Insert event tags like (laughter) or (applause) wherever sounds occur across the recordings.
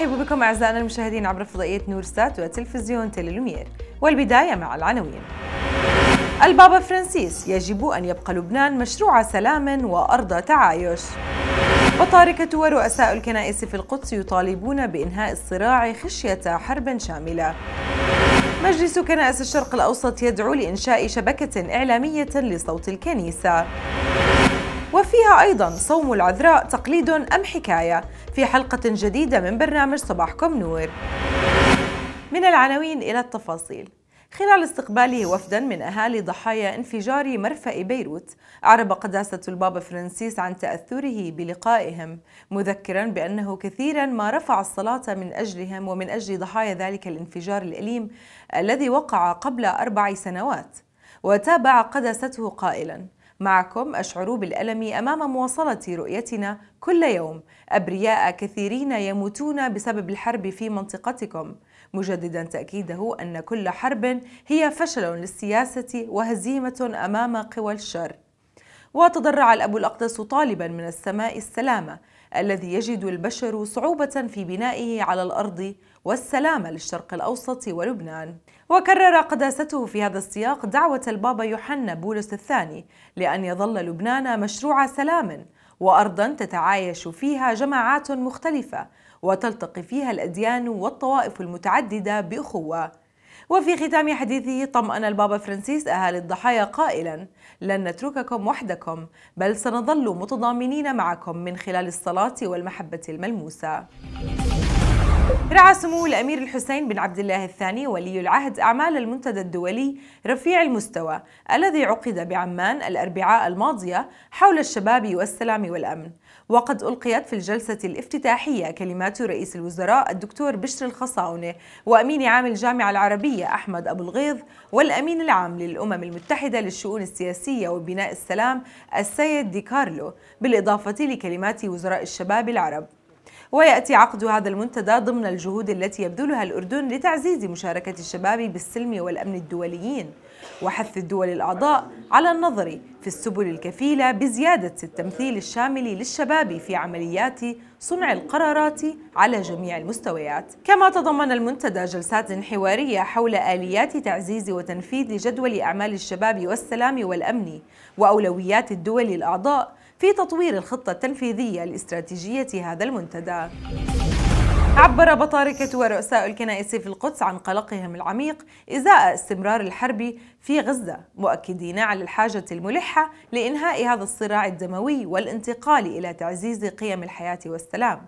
مرحبا بكم أعزائنا المشاهدين عبر فضائية نور سات وتلفزيون تيلي لومير والبداية مع العناوين البابا فرانسيس يجب أن يبقى لبنان مشروع سلام وأرض تعايش وطاركة ورؤساء الكنائس في القدس يطالبون بإنهاء الصراع خشية حرب شاملة مجلس كنائس الشرق الأوسط يدعو لإنشاء شبكة إعلامية لصوت الكنيسة فيها أيضا صوم العذراء تقليد أم حكاية في حلقة جديدة من برنامج صباحكم نور من العناوين إلى التفاصيل خلال استقباله وفدا من أهالي ضحايا انفجار مرفأ بيروت أعرب قداسة البابا فرانسيس عن تأثره بلقائهم مذكرا بأنه كثيرا ما رفع الصلاة من أجلهم ومن أجل ضحايا ذلك الانفجار الأليم الذي وقع قبل أربع سنوات وتابع قداسته قائلا معكم أشعر بالألم أمام مواصلة رؤيتنا كل يوم أبرياء كثيرين يموتون بسبب الحرب في منطقتكم مجددا تأكيده أن كل حرب هي فشل للسياسة وهزيمة أمام قوى الشر وتضرع الأب الأقدس طالبا من السماء السلامة الذي يجد البشر صعوبة في بنائه على الأرض والسلام للشرق الأوسط ولبنان وكرر قداسته في هذا السياق دعوة البابا يوحنا بولس الثاني لأن يظل لبنان مشروع سلام وأرضا تتعايش فيها جماعات مختلفة وتلتقي فيها الأديان والطوائف المتعددة بأخوة وفي ختام حديثه طمأن البابا فرانسيس أهالي الضحايا قائلا لن نترككم وحدكم بل سنظل متضامنين معكم من خلال الصلاة والمحبة الملموسة رعى سمو الأمير الحسين بن عبد الله الثاني ولي العهد أعمال المنتدى الدولي رفيع المستوى الذي عقد بعمان الأربعاء الماضية حول الشباب والسلام والأمن وقد ألقيت في الجلسة الافتتاحية كلمات رئيس الوزراء الدكتور بشر الخصاونة وأمين عام الجامعة العربية أحمد أبو الغيظ والأمين العام للأمم المتحدة للشؤون السياسية وبناء السلام السيد دي كارلو بالإضافة لكلمات وزراء الشباب العرب ويأتي عقد هذا المنتدى ضمن الجهود التي يبذلها الأردن لتعزيز مشاركة الشباب بالسلم والأمن الدوليين وحث الدول الأعضاء على النظر في السبل الكفيلة بزيادة التمثيل الشامل للشباب في عمليات صنع القرارات على جميع المستويات كما تضمن المنتدى جلسات حوارية حول آليات تعزيز وتنفيذ جدول أعمال الشباب والسلام والأمن وأولويات الدول الأعضاء في تطوير الخطة التنفيذية لاستراتيجية هذا المنتدى عبر بطاركة ورؤساء الكنائس في القدس عن قلقهم العميق إزاء استمرار الحرب في غزة مؤكدين على الحاجة الملحة لإنهاء هذا الصراع الدموي والانتقال إلى تعزيز قيم الحياة والسلام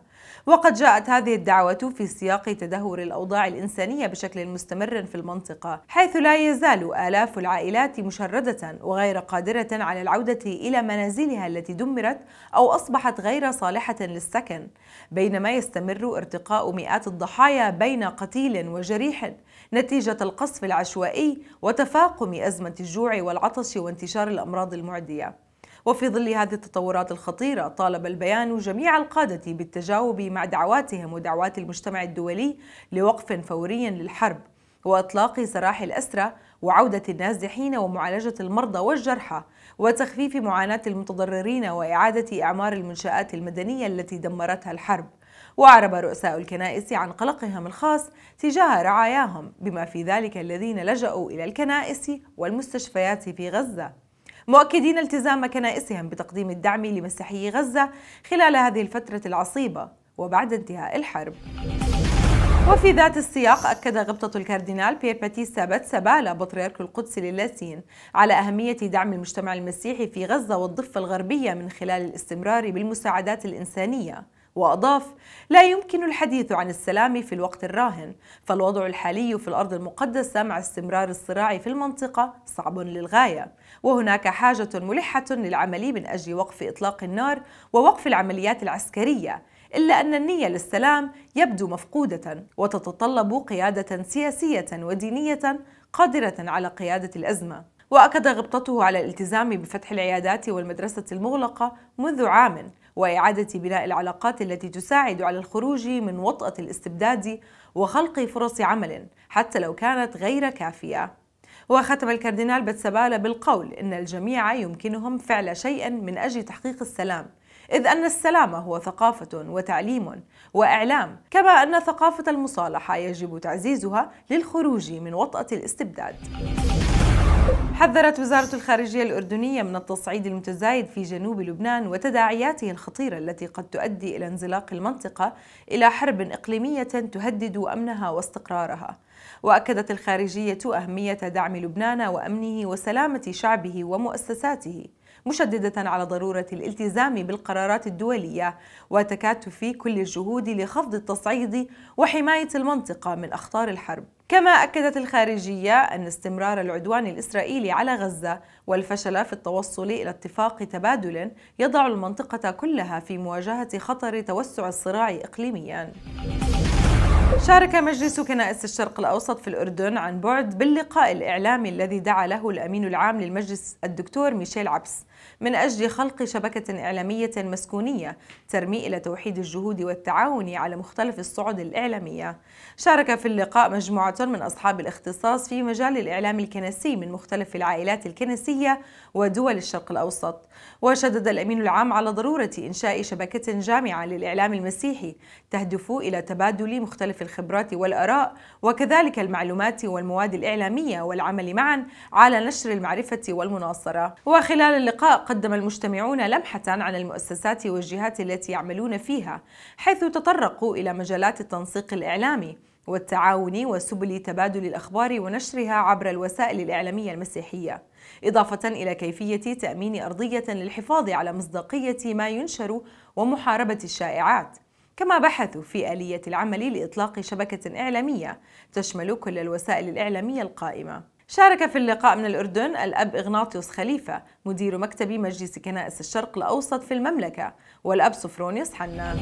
وقد جاءت هذه الدعوة في سياق تدهور الأوضاع الإنسانية بشكل مستمر في المنطقة حيث لا يزال آلاف العائلات مشردة وغير قادرة على العودة إلى منازلها التي دمرت أو أصبحت غير صالحة للسكن بينما يستمر ارتقاء مئات الضحايا بين قتيل وجريح نتيجة القصف العشوائي وتفاقم أزمة الجوع والعطش وانتشار الأمراض المعدية وفي ظل هذه التطورات الخطيرة طالب البيان جميع القادة بالتجاوب مع دعواتهم ودعوات المجتمع الدولي لوقف فوري للحرب وإطلاق سراح الأسرى وعودة النازحين ومعالجة المرضى والجرحى وتخفيف معاناة المتضررين وإعادة إعمار المنشآت المدنية التي دمرتها الحرب وأعرب رؤساء الكنائس عن قلقهم الخاص تجاه رعاياهم بما في ذلك الذين لجأوا إلى الكنائس والمستشفيات في غزة مؤكدين التزام كنائسهم بتقديم الدعم لمسيحي غزة خلال هذه الفترة العصيبة وبعد انتهاء الحرب وفي ذات السياق أكد غبطة الكاردينال بيير سابت باتسابالا بطريرك القدس للاتين على أهمية دعم المجتمع المسيحي في غزة والضفة الغربية من خلال الاستمرار بالمساعدات الإنسانية وأضاف لا يمكن الحديث عن السلام في الوقت الراهن فالوضع الحالي في الأرض المقدسة مع استمرار الصراع في المنطقة صعب للغاية وهناك حاجة ملحة للعمل من أجل وقف إطلاق النار ووقف العمليات العسكرية إلا أن النية للسلام يبدو مفقودة وتتطلب قيادة سياسية ودينية قادرة على قيادة الأزمة وأكد غبطته على الالتزام بفتح العيادات والمدرسة المغلقة منذ عام وإعادة بناء العلاقات التي تساعد على الخروج من وطأة الاستبداد وخلق فرص عمل حتى لو كانت غير كافية وختم الكاردينال بتسبالة بالقول إن الجميع يمكنهم فعل شيئا من أجل تحقيق السلام إذ أن السلام هو ثقافة وتعليم وإعلام كما أن ثقافة المصالحة يجب تعزيزها للخروج من وطأة الاستبداد حذرت وزارة الخارجية الأردنية من التصعيد المتزايد في جنوب لبنان وتداعياته الخطيرة التي قد تؤدي إلى انزلاق المنطقة إلى حرب إقليمية تهدد أمنها واستقرارها. وأكدت الخارجية أهمية دعم لبنان وأمنه وسلامة شعبه ومؤسساته. مشددة على ضرورة الالتزام بالقرارات الدولية وتكاتف كل الجهود لخفض التصعيد وحماية المنطقة من أخطار الحرب كما أكدت الخارجية أن استمرار العدوان الإسرائيلي على غزة والفشل في التوصل إلى اتفاق تبادل يضع المنطقة كلها في مواجهة خطر توسع الصراع إقليمياً. شارك مجلس كنائس الشرق الأوسط في الأردن عن بعد باللقاء الإعلامي الذي دعا له الأمين العام للمجلس الدكتور ميشيل عبس من أجل خلق شبكة إعلامية مسكونية ترمي إلى توحيد الجهود والتعاون على مختلف الصعد الإعلامية شارك في اللقاء مجموعة من أصحاب الاختصاص في مجال الإعلام الكنسي من مختلف العائلات الكنسية ودول الشرق الأوسط وشدد الأمين العام على ضرورة إنشاء شبكة جامعة للإعلام المسيحي تهدف إلى تبادل مختلف الخبرات والآراء وكذلك المعلومات والمواد الإعلامية والعمل معا على نشر المعرفة والمناصرة وخلال اللقاء قدم المجتمعون لمحة عن المؤسسات والجهات التي يعملون فيها حيث تطرقوا إلى مجالات التنسيق الإعلامي والتعاون وسبل تبادل الأخبار ونشرها عبر الوسائل الإعلامية المسيحية إضافة إلى كيفية تأمين أرضية للحفاظ على مصداقية ما ينشر ومحاربة الشائعات كما بحثوا في آلية العمل لإطلاق شبكة إعلامية تشمل كل الوسائل الإعلامية القائمة شارك في اللقاء من الأردن الأب إغناطيوس خليفة مدير مكتب مجلس كنائس الشرق الأوسط في المملكة والأب سفرونيوس حنان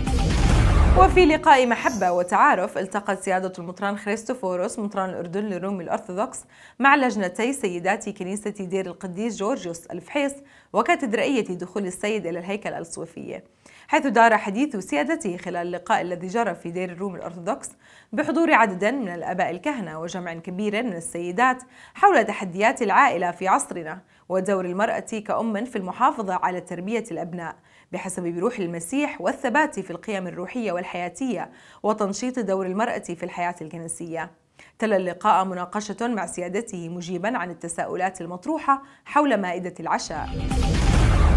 وفي لقاء محبة وتعارف التقت سيادة المطران خريستوفوروس مطران الأردن للروم الأرثوذكس مع لجنتي سيدات كنيسة دير القديس جورجيوس الفحيص وكاتدرائية دخول السيد إلى الهيكل الصوفية حيث دار حديث سيادته خلال اللقاء الذي جرى في دير الروم الأرثوذكس بحضور عدد من الآباء الكهنة وجمع كبير من السيدات حول تحديات العائلة في عصرنا ودور المرأة كأم في المحافظة على تربية الأبناء بحسب بروح المسيح والثبات في القيم الروحية والحياتية وتنشيط دور المرأة في الحياة الكنسية تلا اللقاء مناقشة مع سيادته مجيبا عن التساؤلات المطروحة حول مائدة العشاء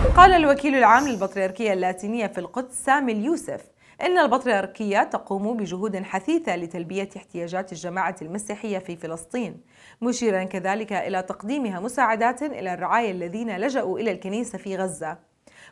قال الوكيل العام للبطريركية اللاتينية في القدس سامي اليوسف إن البطريركية تقوم بجهود حثيثة لتلبية احتياجات الجماعة المسيحية في فلسطين مشيرا كذلك إلى تقديمها مساعدات إلى الرعايا الذين لجأوا إلى الكنيسة في غزة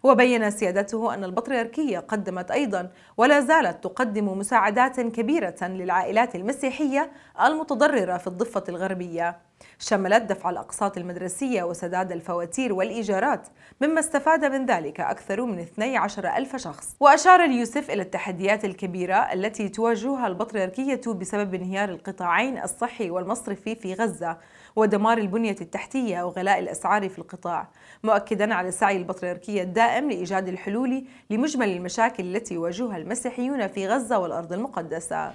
وبين سيادته أن البطريركية قدمت أيضا ولا زالت تقدم مساعدات كبيرة للعائلات المسيحية المتضررة في الضفة الغربية شملت دفع الأقساط المدرسية وسداد الفواتير والإيجارات مما استفاد من ذلك أكثر من 12 ألف شخص وأشار اليوسف إلى التحديات الكبيرة التي تواجهها البطريركية بسبب انهيار القطاعين الصحي والمصرفي في غزة ودمار البنية التحتية وغلاء الأسعار في القطاع مؤكدا على سعي البطريركية الدائم لإيجاد الحلول لمجمل المشاكل التي يواجهها المسيحيون في غزة والأرض المقدسة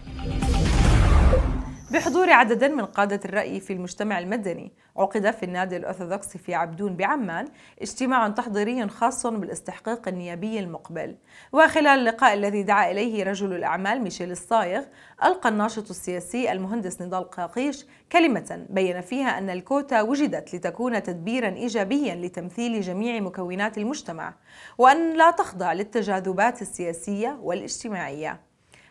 بحضور عدد من قادة الرأي في المجتمع المدني عقد في النادي الأرثوذكسي في عبدون بعمان اجتماع تحضيري خاص بالاستحقاق النيابي المقبل وخلال اللقاء الذي دعا إليه رجل الأعمال ميشيل الصايغ ألقى الناشط السياسي المهندس نضال قاقيش كلمة بين فيها أن الكوتا وجدت لتكون تدبيرا إيجابيا لتمثيل جميع مكونات المجتمع وأن لا تخضع للتجاذبات السياسية والاجتماعية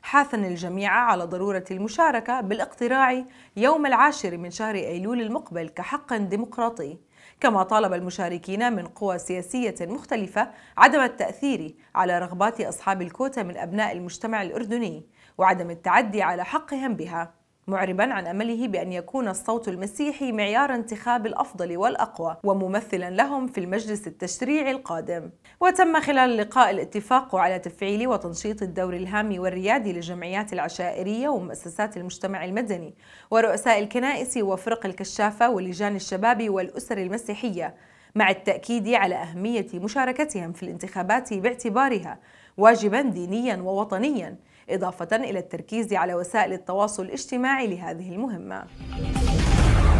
حاثا الجميع على ضرورة المشاركة بالاقتراع يوم العاشر من شهر أيلول المقبل كحق ديمقراطي كما طالب المشاركين من قوى سياسية مختلفة عدم التأثير على رغبات أصحاب الكوتا من أبناء المجتمع الأردني وعدم التعدي على حقهم بها معربا عن أمله بأن يكون الصوت المسيحي معيار انتخاب الأفضل والأقوى وممثلا لهم في المجلس التشريعي القادم وتم خلال اللقاء الاتفاق على تفعيل وتنشيط الدور الهام والريادي للجمعيات العشائرية ومؤسسات المجتمع المدني ورؤساء الكنائس وفرق الكشافة ولجان الشباب والأسر المسيحية مع التأكيد على أهمية مشاركتهم في الانتخابات باعتبارها واجبا دينيا ووطنيا إضافة إلى التركيز على وسائل التواصل الاجتماعي لهذه المهمة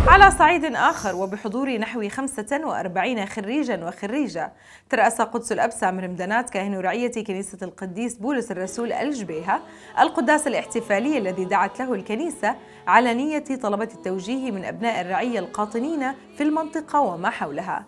على صعيد آخر وبحضور نحو 45 خريجا وخريجة ترأس قدس الأبسام رمدانات كاهن رعية كنيسة القديس بولس الرسول الجبيهة القداس الاحتفالي الذي دعت له الكنيسة على نية طلبة التوجيه من أبناء الرعية القاطنين في المنطقة وما حولها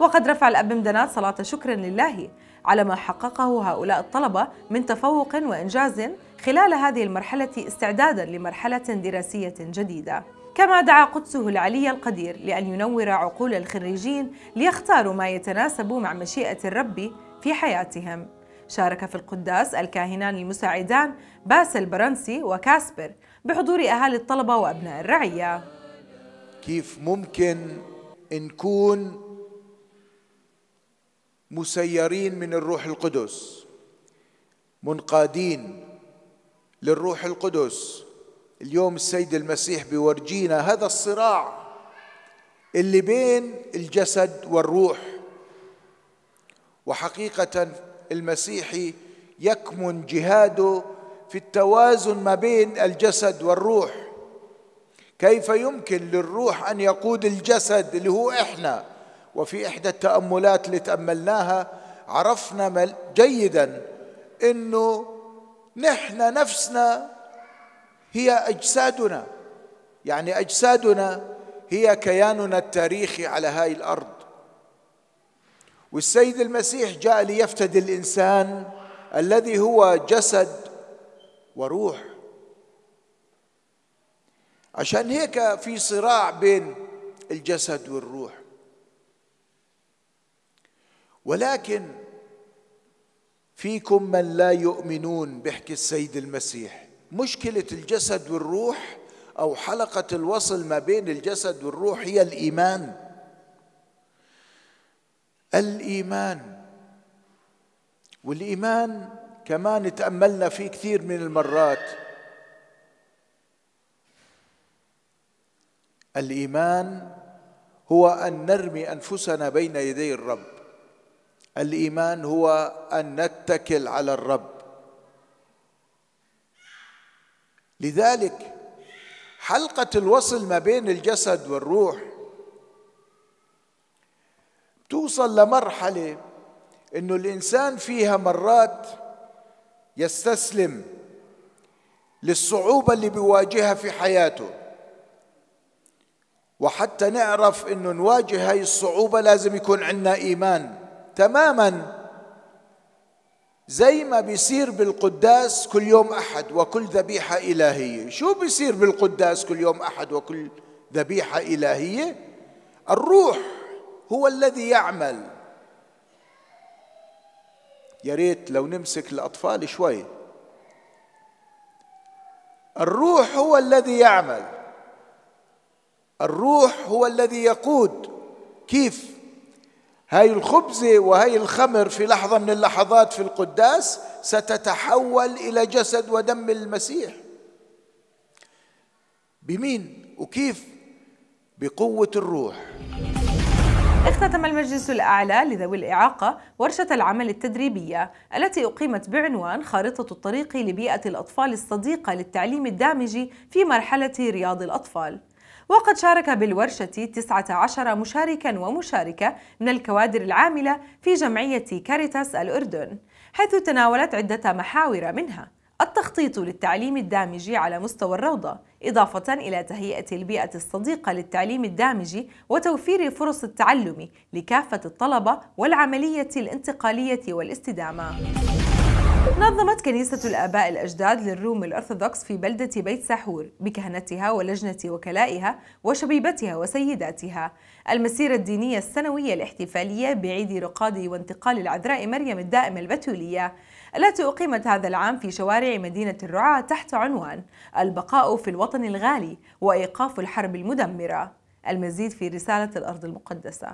وقد رفع الأب مدنات صلاة شكرا لله على ما حققه هؤلاء الطلبة من تفوق وإنجاز خلال هذه المرحلة استعدادا لمرحلة دراسية جديدة كما دعا قدسه العلي القدير لأن ينور عقول الخريجين ليختاروا ما يتناسب مع مشيئة الرب في حياتهم شارك في القداس الكاهنان المساعدان باسل برنسي وكاسبر بحضور أهالي الطلبة وأبناء الرعية كيف ممكن نكون مسيرين من الروح القدس منقادين للروح القدس اليوم السيد المسيح بيورجينا هذا الصراع اللي بين الجسد والروح وحقيقه المسيحي يكمن جهاده في التوازن ما بين الجسد والروح كيف يمكن للروح ان يقود الجسد اللي هو احنا وفي إحدى التأملات اللي تأملناها عرفنا جيدا أنه نحن نفسنا هي أجسادنا يعني أجسادنا هي كياننا التاريخي على هاي الأرض والسيد المسيح جاء ليفتدي الإنسان الذي هو جسد وروح عشان هيك في صراع بين الجسد والروح ولكن فيكم من لا يؤمنون بحكي السيد المسيح مشكله الجسد والروح او حلقه الوصل ما بين الجسد والروح هي الايمان الايمان والايمان كمان تاملنا فيه كثير من المرات الايمان هو ان نرمي انفسنا بين يدي الرب الايمان هو ان نتكل على الرب لذلك حلقه الوصل ما بين الجسد والروح توصل لمرحله انه الانسان فيها مرات يستسلم للصعوبه اللي بيواجهها في حياته وحتى نعرف انه نواجه هاي الصعوبه لازم يكون عندنا ايمان تماما زي ما بيصير بالقداس كل يوم أحد وكل ذبيحة إلهية شو بيصير بالقداس كل يوم أحد وكل ذبيحة إلهية الروح هو الذي يعمل يا ريت لو نمسك الأطفال شوي الروح هو الذي يعمل الروح هو الذي يقود كيف هاي الخبزة وهي الخمر في لحظة من اللحظات في القداس ستتحول إلى جسد ودم المسيح بمين وكيف بقوة الروح اختتم المجلس الأعلى لذوي الإعاقة ورشة العمل التدريبية التي أقيمت بعنوان خارطة الطريق لبيئة الأطفال الصديقة للتعليم الدامجي في مرحلة رياض الأطفال وقد شارك بالورشة 19 مشاركا ومشاركة من الكوادر العاملة في جمعية كاريتاس الأردن حيث تناولت عدة محاور منها التخطيط للتعليم الدامج على مستوى الروضة إضافة إلى تهيئة البيئة الصديقة للتعليم الدامج وتوفير فرص التعلم لكافة الطلبة والعملية الانتقالية والاستدامة نظمت كنيسة الآباء الأجداد للروم الأرثوذكس في بلدة بيت ساحور بكهنتها ولجنة وكلائها وشبيبتها وسيداتها المسيرة الدينية السنوية الاحتفالية بعيد رقاد وانتقال العذراء مريم الدائمة البتولية التي أقيمت هذا العام في شوارع مدينة الرعاة تحت عنوان البقاء في الوطن الغالي وإيقاف الحرب المدمرة المزيد في رسالة الأرض المقدسة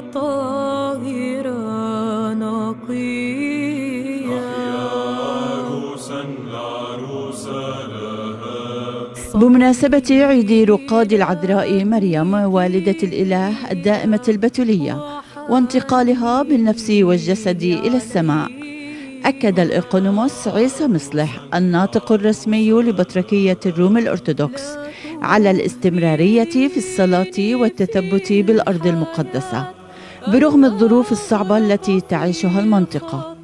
طاهرة نقية عروسا لها بمناسبة عيد رقاد العذراء مريم والدة الإله الدائمة البتولية وانتقالها بالنفس والجسد إلى السماء أكد الإيقونوموس عيسى مصلح الناطق الرسمي لبطركية الروم الأرثوذكس على الاستمرارية في الصلاة والتثبت بالأرض المقدسة برغم الظروف الصعبة التي تعيشها المنطقة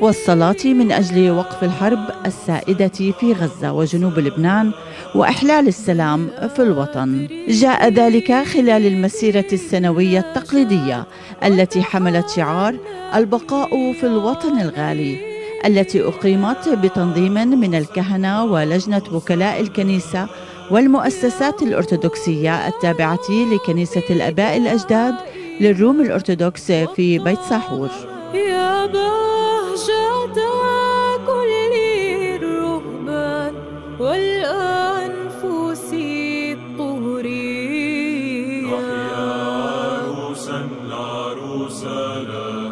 والصلاة من أجل وقف الحرب السائدة في غزة وجنوب لبنان وإحلال السلام في الوطن جاء ذلك خلال المسيرة السنوية التقليدية التي حملت شعار البقاء في الوطن الغالي التي أقيمت بتنظيم من الكهنة ولجنة وكلاء الكنيسة والمؤسسات الأرثوذكسية التابعة لكنيسة الآباء الأجداد للروم الأرثوذكس في بيت ساحور يا بهجة كل الرهبان والأنفس الطهرية يا عروسا العروس لا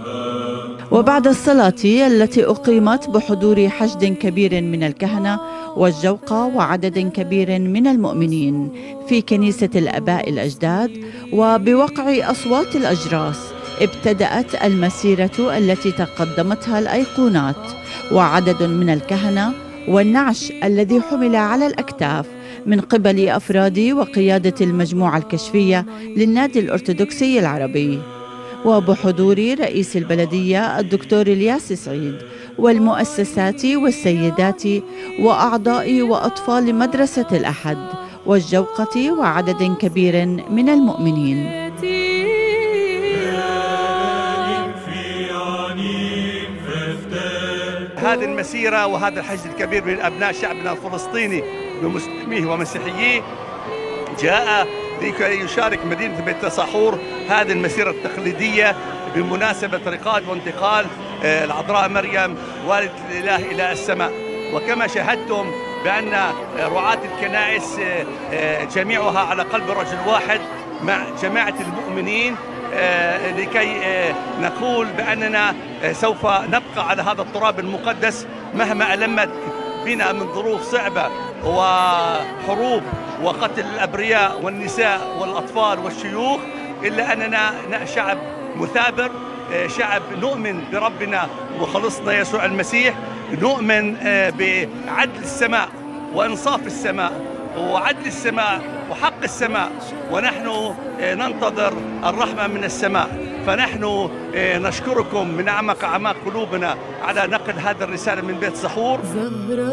وبعد الصلاة التي أقيمت بحضور حشد كبير من الكهنة والجوقة وعدد كبير من المؤمنين في كنيسة الأباء الأجداد وبوقع أصوات الأجراس ابتدأت المسيرة التي تقدمتها الأيقونات وعدد من الكهنة والنعش الذي حمل على الأكتاف من قبل أفراد وقيادة المجموعة الكشفية للنادي الأرثوذكسي العربي وبحضور رئيس البلدية الدكتور الياس سعيد والمؤسسات والسيدات وأعضاء وأطفال مدرسة الأحد والجوقة وعدد كبير من المؤمنين هذه المسيرة وهذا الحشد الكبير من أبناء شعبنا الفلسطيني بمسلميه ومسيحييه جاء لكي يشارك مدينة بيت سحور هذه المسيرة التقليدية بمناسبة رقاد وانتقال آه، العذراء مريم والدة الإله إلى السماء وكما شاهدتم بأن رعاة الكنائس آه، آه، جميعها على قلب رجل واحد مع جماعة المؤمنين لكي نقول بأننا سوف نبقى على هذا التراب المقدس مهما ألمت بنا من ظروف صعبة وحروب وقتل الأبرياء والنساء والأطفال والشيوخ إلا أننا شعب مثابر آه، شعب نؤمن بربنا وخلصنا يسوع المسيح نؤمن آه، بعدل السماء وإنصاف السماء وعدل السماء وحق السماء ونحن آه، ننتظر الرحمة من السماء فنحن نشكركم من أعمق أعماق قلوبنا على نقل هذا الرسالة من بيت سحور زهرة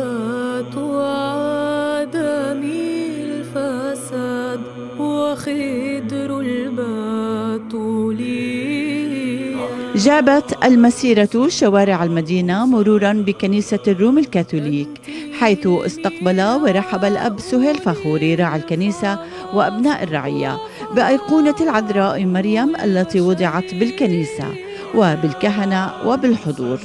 عدمي وخدر الباتولي جابت المسيرة شوارع المدينة مرورا بكنيسة الروم الكاثوليك حيث استقبل ورحب الأب سهيل فخوري راعي الكنيسة وأبناء الرعية بأيقونة العذراء مريم التي وضعت بالكنيسة وبالكهنة وبالحضور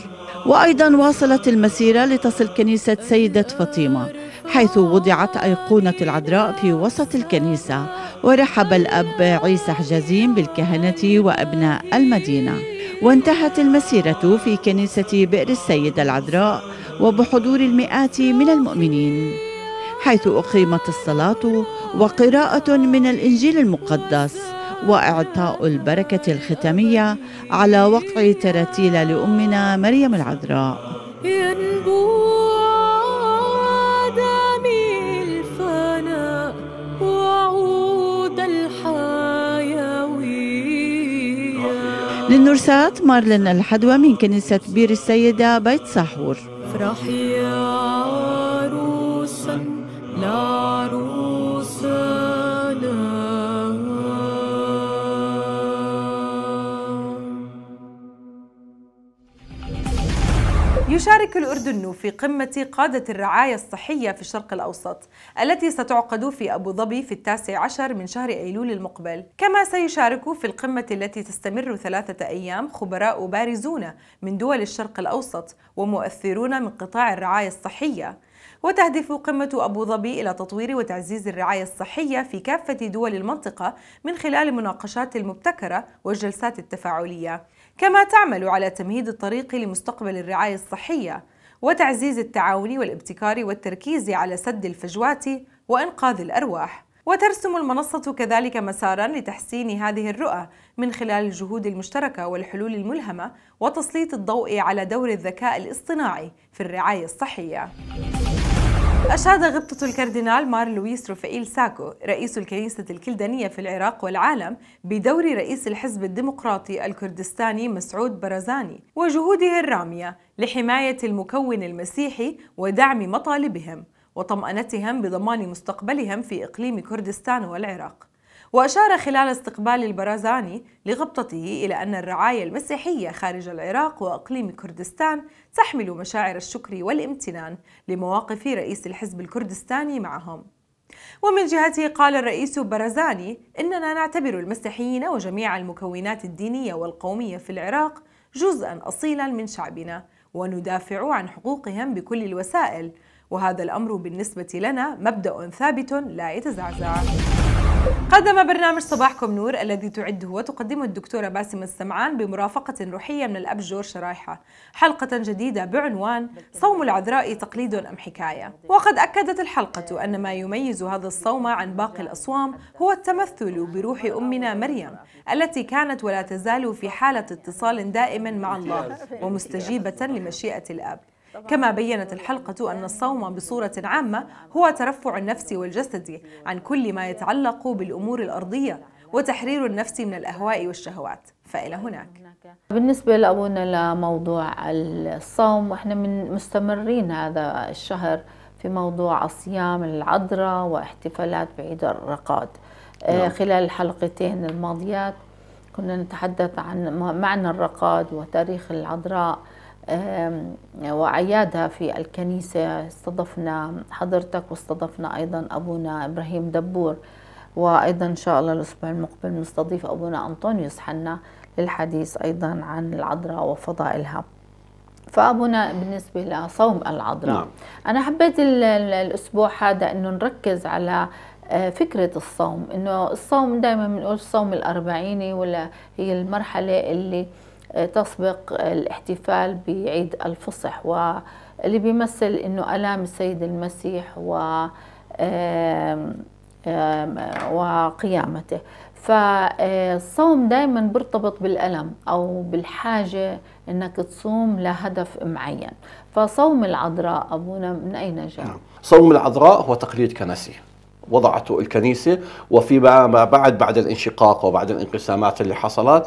وأيضا واصلت المسيرة لتصل كنيسة سيدة فاطمة حيث وضعت أيقونة العذراء في وسط الكنيسة ورحب الأب عيسى حجازين بالكهنة وأبناء المدينة وانتهت المسيرة في كنيسة بئر السيدة العذراء وبحضور المئات من المؤمنين حيث أقيمت الصلاة وقراءة من الإنجيل المقدس وإعطاء البركة الختامية على وقع تراتيل لأمنا مريم العذراء نورسات مارلين الحدوى من كنيسة بير السيدة بيت صحور فرحي يا يشارك الأردن في قمة قادة الرعاية الصحية في الشرق الأوسط التي ستعقد في أبو ظبي في التاسع عشر من شهر أيلول المقبل كما سيشارك في القمة التي تستمر ثلاثة أيام خبراء بارزون من دول الشرق الأوسط ومؤثرون من قطاع الرعاية الصحية وتهدف قمة أبو ظبي إلى تطوير وتعزيز الرعاية الصحية في كافة دول المنطقة من خلال المناقشات المبتكرة والجلسات التفاعلية كما تعمل على تمهيد الطريق لمستقبل الرعاية الصحية وتعزيز التعاون والابتكار والتركيز على سد الفجوات وإنقاذ الأرواح وترسم المنصة كذلك مسارا لتحسين هذه الرؤى من خلال الجهود المشتركة والحلول الملهمة وتسليط الضوء على دور الذكاء الاصطناعي في الرعاية الصحية. أشاد غبطة الكاردينال مار لويس روفائيل ساكو رئيس الكنيسة الكلدانية في العراق والعالم بدور رئيس الحزب الديمقراطي الكردستاني مسعود برزاني وجهوده الرامية لحماية المكون المسيحي ودعم مطالبهم وطمأنتهم بضمان مستقبلهم في إقليم كردستان والعراق وأشار خلال استقبال البرازاني لغبطته إلى أن الرعاية المسيحية خارج العراق وأقليم كردستان تحمل مشاعر الشكر والامتنان لمواقف رئيس الحزب الكردستاني معهم ومن جهته قال الرئيس برازاني إننا نعتبر المسيحيين وجميع المكونات الدينية والقومية في العراق جزءا أصيلا من شعبنا وندافع عن حقوقهم بكل الوسائل وهذا الأمر بالنسبة لنا مبدأ ثابت لا يتزعزع قدم برنامج صباحكم نور الذي تعده وتقدمه الدكتورة باسم السمعان بمرافقة روحية من الأب جورج شرايحة حلقة جديدة بعنوان صوم العذراء تقليد أم حكاية وقد أكدت الحلقة أن ما يميز هذا الصوم عن باقي الأصوام هو التمثل بروح أمنا مريم التي كانت ولا تزال في حالة اتصال دائم مع الله ومستجيبة لمشيئة الأب كما بينت الحلقة أن الصوم بصورة عامة هو ترفع النفس والجسد عن كل ما يتعلق بالأمور الأرضية وتحرير النفس من الأهواء والشهوات فإلى هناك بالنسبة لأبونا لموضوع الصوم احنا من مستمرين هذا الشهر في موضوع الصيام العذراء واحتفالات بعيد الرقاد آه، نعم. خلال الحلقتين الماضيات كنا نتحدث عن معنى الرقاد وتاريخ العذراء وعيادها في الكنيسة استضفنا حضرتك واستضفنا أيضا أبونا إبراهيم دبور وأيضا إن شاء الله الأسبوع المقبل نستضيف أبونا أنطونيوس حنا للحديث أيضا عن العذراء وفضائلها فأبونا بالنسبة لصوم العذراء نعم. أنا حبيت الأسبوع هذا أنه نركز على آه، فكرة الصوم أنه الصوم دائما بنقول الصوم الأربعيني ولا هي المرحلة اللي تسبق الاحتفال بعيد الفصح واللي بيمثل انه الام السيد المسيح و وقيامته فالصوم دائما بيرتبط بالألم أو بالحاجة أنك تصوم لهدف معين فصوم العذراء أبونا من أين جاء؟ نعم. صوم العذراء هو تقليد كنسي وضعته الكنيسة وفيما بعد بعد الانشقاق وبعد الانقسامات اللي حصلت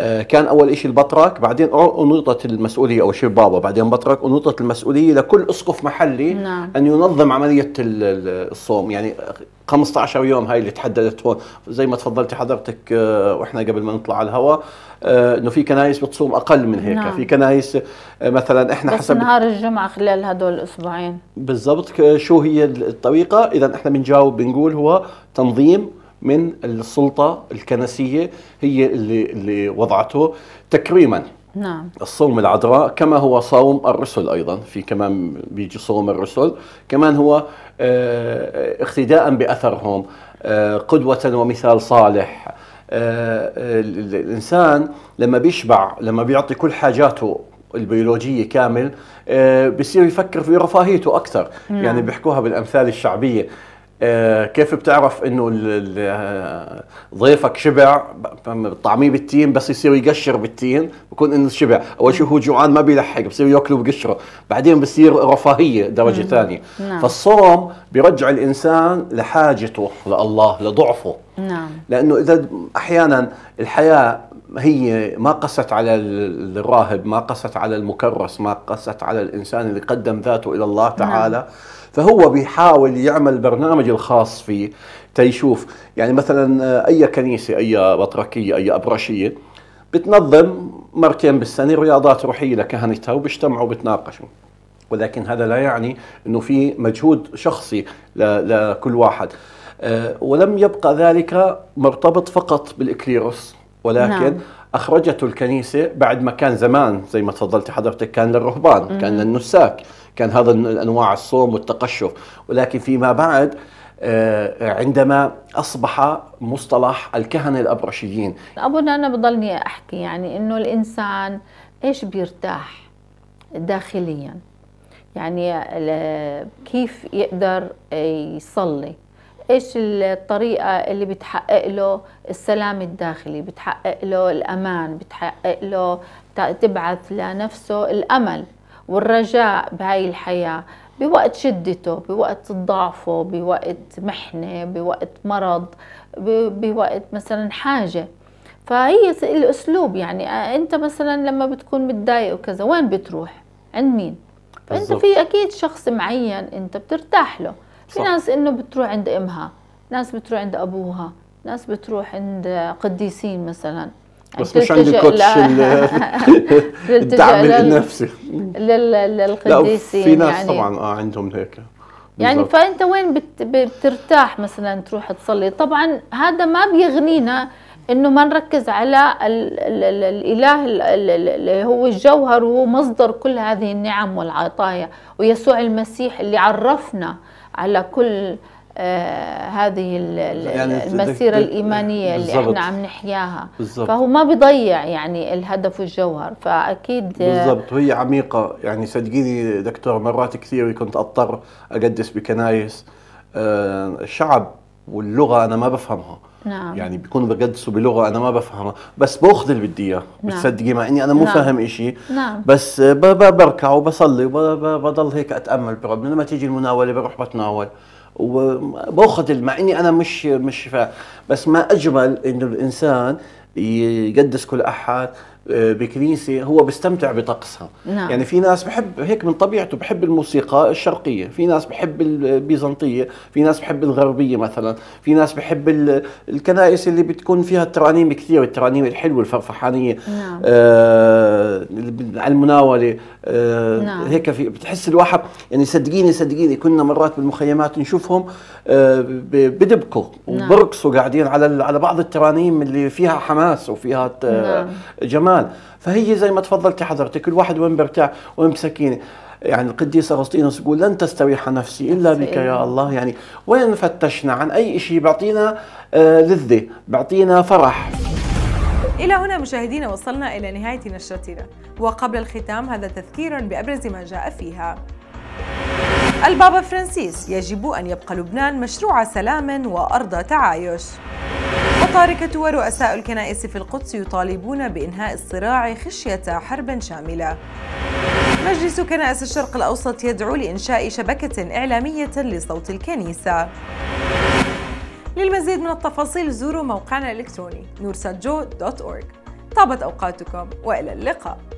آه، كان اول شيء البطرك بعدين انوطت المسؤوليه او بابا بعدين بطرك انوطت المسؤوليه لكل اسقف محلي نعم. ان ينظم عمليه الصوم يعني 15 يوم هاي اللي تحددت هون زي ما تفضلتي حضرتك آه، واحنا قبل ما نطلع على الهواء آه، انه في كنايس بتصوم اقل من هيك نعم. في كنايس مثلا احنا بس حسب نهار الجمعه خلال هدول الاسبوعين بالضبط شو هي الطريقه اذا احنا بنجاوب بنقول هو تنظيم من السلطة الكنسية هي اللي, اللي وضعته تكريما نعم الصوم العذراء كما هو صوم الرسل ايضا في كمان بيجي صوم الرسل كمان هو آه، اقتداء باثرهم آه، قدوه ومثال صالح آه، الانسان لما بيشبع لما بيعطي كل حاجاته البيولوجيه كامل بصير يفكر في رفاهيته اكثر نعم. يعني بيحكوها بالامثال الشعبيه آه، كيف بتعرف انه آه، ضيفك شبع بتطعميه بالتين بس يصير يقشر بالتين بكون انه شبع اول شيء هو جوعان ما بيلحق بصير ياكله بقشره بعدين بصير رفاهيه درجه ثانيه نعم. فالصوم بيرجع الانسان لحاجته لله لضعفه نعم لانه اذا احيانا الحياه هي ما قست على الراهب ما قست على المكرس ما قست على الانسان اللي قدم ذاته الى الله نعم. تعالى نعم. فهو بيحاول يعمل برنامج الخاص فيه تيشوف يعني مثلا آه، اي كنيسه اي بطركيه اي ابرشيه بتنظم مرتين بالسنه رياضات روحيه لكهنتها وبيجتمعوا بتناقشوا ولكن هذا لا يعني انه في مجهود شخصي لكل واحد آه، ولم يبقى ذلك مرتبط فقط بالاكليروس ولكن نعم. اخرجته الكنيسه بعد ما كان زمان زي ما تفضلت حضرتك كان للرهبان كان للنساك كان هذا انواع الصوم والتقشف ولكن فيما بعد آه، عندما اصبح مصطلح الكهنه الابرشيين ابونا نعم، انا بضلني احكي يعني انه الانسان ايش بيرتاح داخليا يعني كيف يقدر يصلي ايش الطريقه اللي بتحقق له السلام الداخلي بتحقق له الامان بتحقق له تبعث لنفسه الامل والرجاء بهاي الحياه بوقت شدته بوقت ضعفه بوقت محنه بوقت مرض بوقت مثلا حاجه فهي الاسلوب يعني انت مثلا لما بتكون متضايق وكذا وين بتروح عند مين فانت في اكيد شخص معين انت بترتاح له في صح. ناس انه بتروح عند امها ناس بتروح عند ابوها ناس بتروح عند قديسين مثلا يعني بس مش عند الكوتش (laughs) الدعم النفسي للقديسين لا في ناس يعني طبعا اه عندهم هيك يعني فانت وين بترتاح مثلا تروح تصلي طبعا هذا ما بيغنينا انه ما نركز على الاله اللي هو الجوهر وهو مصدر كل هذه النعم والعطايا ويسوع المسيح اللي عرفنا على كل آه هذه يعني المسيره الايمانيه اللي احنا عم نحياها بالزبط. فهو ما بيضيع يعني الهدف والجوهر فاكيد آه، بالضبط وهي عميقه يعني صدقيني دكتور مرات كثير كنت اضطر اقدس بكنايس آه الشعب واللغه انا ما بفهمها نعم يعني بيكونوا بقدسوا بلغه انا ما بفهمها بس باخذ اللي بدي اياه نعم. بتصدقي مع اني انا مو نعم. فاهم شيء نعم. بس بركع وبصلي وبضل هيك اتامل بربنا لما تيجي المناوله بروح بتناول وباخذ مع اني انا مش مش فاهم بس ما اجمل انه الانسان يقدس كل احد آه، بكنيسه هو بيستمتع بطقسها نعم. يعني في ناس بحب هيك من طبيعته بحب الموسيقى الشرقيه في ناس بحب البيزنطيه في ناس بحب الغربيه مثلا في ناس بحب الكنائس اللي بتكون فيها الترانيم كثير الترانيم الحلوه الفرفحانيه نعم. آه على المناوله آه نعم. هيك في بتحس الواحد يعني صدقيني صدقيني كنا مرات بالمخيمات نشوفهم آه بدبكوا نعم. وبرقصوا قاعدين على على بعض الترانيم اللي فيها حماس وفيها نعم. جمال الشمال فهي زي ما تفضلت حضرتك الواحد وين بيرتاح وين بسكينه يعني القديس اغسطينوس يقول لن تستريح نفسي الا بك يا الله يعني وين فتشنا عن اي شيء بيعطينا آه، لذه بيعطينا فرح إلى هنا مشاهدينا وصلنا إلى نهاية نشرتنا وقبل الختام هذا تذكير بأبرز ما جاء فيها البابا فرانسيس يجب أن يبقى لبنان مشروع سلام وأرض تعايش وتاركة ورؤساء الكنائس في القدس يطالبون بإنهاء الصراع خشية حرب شاملة مجلس كنائس الشرق الأوسط يدعو لإنشاء شبكة إعلامية لصوت الكنيسة للمزيد من التفاصيل زوروا موقعنا الإلكتروني nursatjo.org طابت أوقاتكم وإلى اللقاء